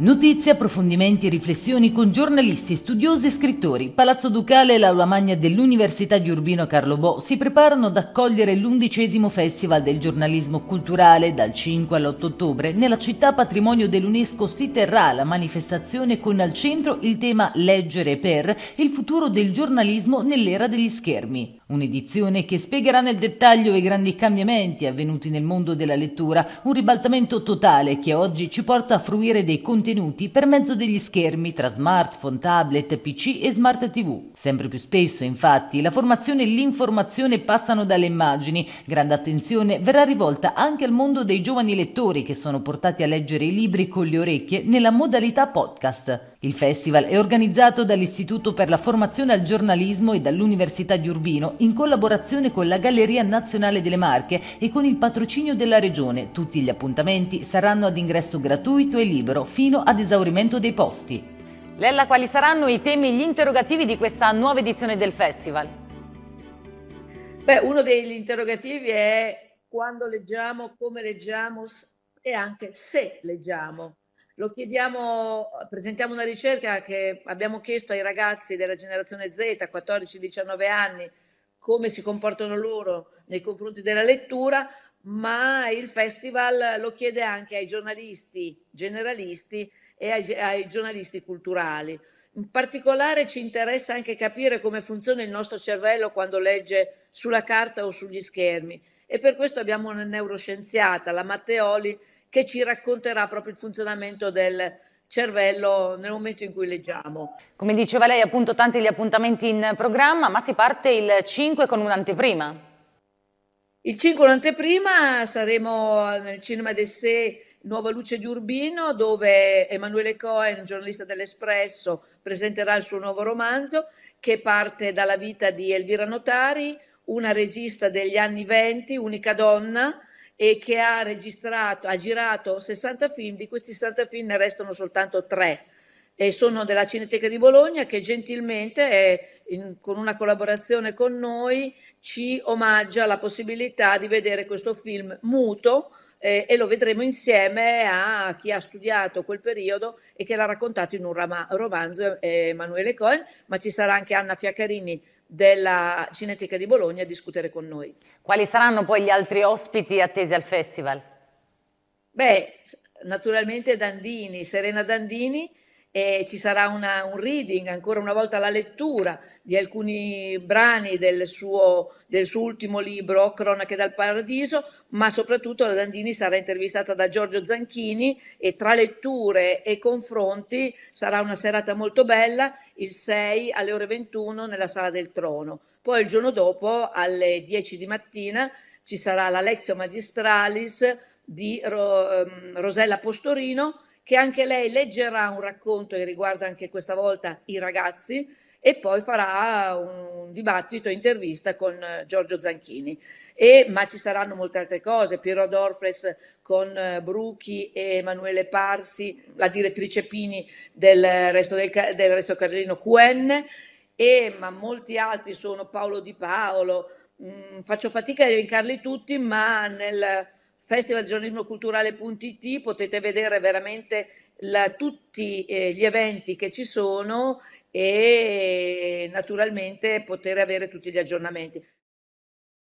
Notizie, approfondimenti e riflessioni con giornalisti, studiosi e scrittori. Palazzo Ducale e l'Aula Magna dell'Università di Urbino Carlo Bo si preparano ad accogliere l'undicesimo Festival del giornalismo culturale. Dal 5 all'8 ottobre nella città patrimonio dell'UNESCO si terrà la manifestazione con al centro il tema Leggere per il futuro del giornalismo nell'era degli schermi. Un'edizione che spiegherà nel dettaglio i grandi cambiamenti avvenuti nel mondo della lettura, un ribaltamento totale che oggi ci porta a fruire dei contenuti per mezzo degli schermi tra smartphone, tablet, PC e smart TV. Sempre più spesso, infatti, la formazione e l'informazione passano dalle immagini. Grande attenzione verrà rivolta anche al mondo dei giovani lettori che sono portati a leggere i libri con le orecchie nella modalità podcast. Il festival è organizzato dall'Istituto per la formazione al giornalismo e dall'Università di Urbino in collaborazione con la Galleria Nazionale delle Marche e con il patrocinio della Regione. Tutti gli appuntamenti saranno ad ingresso gratuito e libero fino ad esaurimento dei posti. Lella, quali saranno i temi e gli interrogativi di questa nuova edizione del festival? Beh, uno degli interrogativi è quando leggiamo, come leggiamo e anche se leggiamo lo chiediamo, presentiamo una ricerca che abbiamo chiesto ai ragazzi della generazione Z, 14-19 anni, come si comportano loro nei confronti della lettura, ma il festival lo chiede anche ai giornalisti generalisti e ai, ai giornalisti culturali. In particolare ci interessa anche capire come funziona il nostro cervello quando legge sulla carta o sugli schermi e per questo abbiamo una neuroscienziata, la Matteoli, che ci racconterà proprio il funzionamento del cervello nel momento in cui leggiamo. Come diceva lei, appunto tanti gli appuntamenti in programma, ma si parte il 5 con un'anteprima. Il 5 con un'anteprima saremo nel cinema del Sé Nuova Luce di Urbino, dove Emanuele Cohen, giornalista dell'Espresso, presenterà il suo nuovo romanzo che parte dalla vita di Elvira Notari, una regista degli anni 20, unica donna, e che ha registrato, ha girato 60 film, di questi 60 film ne restano soltanto 3 e sono della Cineteca di Bologna che gentilmente è eh, in, con una collaborazione con noi ci omaggia la possibilità di vedere questo film muto eh, e lo vedremo insieme a chi ha studiato quel periodo e che l'ha raccontato in un rama- romanzo, eh, Emanuele Cohen, ma ci sarà anche Anna Fiaccarini della Cineteca di Bologna a discutere con noi. Quali saranno poi gli altri ospiti attesi al festival? Beh, naturalmente Dandini, Serena Dandini, eh, ci sarà una, un reading, ancora una volta la lettura di alcuni brani del suo, del suo ultimo libro Cronache dal Paradiso, ma soprattutto la Dandini sarà intervistata da Giorgio Zanchini e tra letture e confronti sarà una serata molto bella il 6 alle ore 21 nella Sala del Trono. Poi il giorno dopo alle 10 di mattina ci sarà la Lezio Magistralis di Ro, um, Rosella Postorino che anche lei leggerà un racconto che riguarda anche questa volta i ragazzi e poi farà un dibattito, intervista con eh, Giorgio Zanchini. E, ma ci saranno molte altre cose, Piero Dorfres con eh, Bruchi e Emanuele Parsi, la direttrice Pini del Resto, del, del resto Carlino QN, e, ma molti altri sono Paolo Di Paolo, mm, faccio fatica a elencarli tutti, ma nel festivalgiornalismoculturale.it potete vedere veramente la, tutti eh, gli eventi che ci sono e naturalmente poter avere tutti gli aggiornamenti.